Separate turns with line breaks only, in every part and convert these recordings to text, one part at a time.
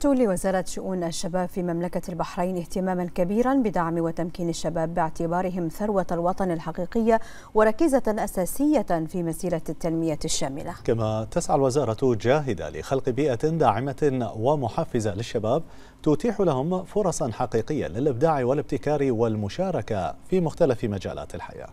تولي وزارة شؤون الشباب في مملكة البحرين اهتماما كبيرا بدعم وتمكين الشباب باعتبارهم ثروة الوطن الحقيقية وركيزة أساسية في مسيرة التنمية الشاملة
كما تسعى الوزارة جاهدة لخلق بيئة داعمة ومحفزة للشباب تتيح لهم فرصا حقيقية للإبداع والابتكار والمشاركة في مختلف مجالات الحياة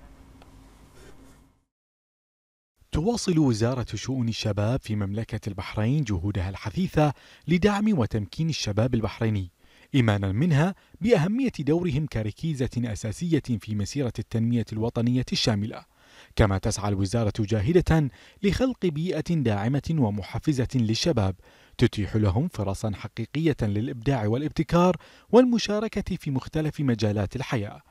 تواصل وزارة شؤون الشباب في مملكة البحرين جهودها الحثيثة لدعم وتمكين الشباب البحريني، إيمانا منها بأهمية دورهم كركيزة أساسية في مسيرة التنمية الوطنية الشاملة. كما تسعى الوزارة جاهدة لخلق بيئة داعمة ومحفزة للشباب تتيح لهم فرصا حقيقية للإبداع والابتكار والمشاركة في مختلف مجالات الحياة.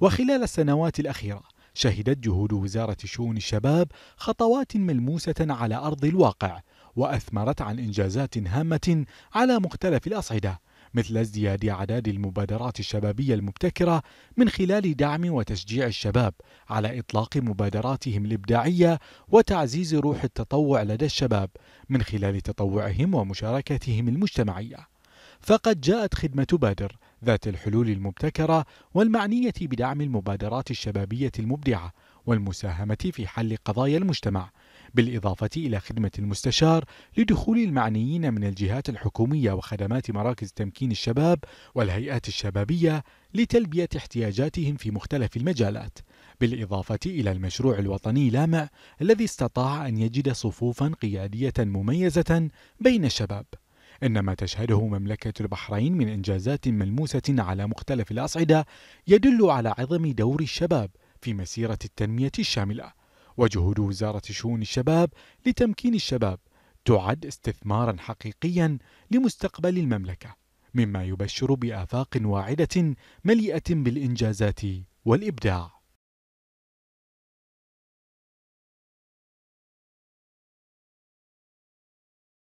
وخلال السنوات الأخيرة شهدت جهود وزارة شؤون الشباب خطوات ملموسة على أرض الواقع وأثمرت عن إنجازات هامة على مختلف الأصعدة مثل ازدياد أعداد المبادرات الشبابية المبتكرة من خلال دعم وتشجيع الشباب على إطلاق مبادراتهم الإبداعية وتعزيز روح التطوع لدى الشباب من خلال تطوعهم ومشاركتهم المجتمعية. فقد جاءت خدمة بادر ذات الحلول المبتكرة والمعنية بدعم المبادرات الشبابية المبدعة والمساهمة في حل قضايا المجتمع، بالإضافة إلى خدمة المستشار لدخول المعنيين من الجهات الحكومية وخدمات مراكز تمكين الشباب والهيئات الشبابية لتلبية احتياجاتهم في مختلف المجالات، بالإضافة إلى المشروع الوطني لامع الذي استطاع أن يجد صفوفا قيادية مميزة بين الشباب. إن ما تشهده مملكة البحرين من إنجازات ملموسة على مختلف الأصعدة يدل على عظم دور الشباب في مسيرة التنمية الشاملة وجهود وزارة شؤون الشباب لتمكين الشباب تعد استثمارا حقيقيا لمستقبل المملكة مما يبشر بآفاق واعدة مليئة بالإنجازات والإبداع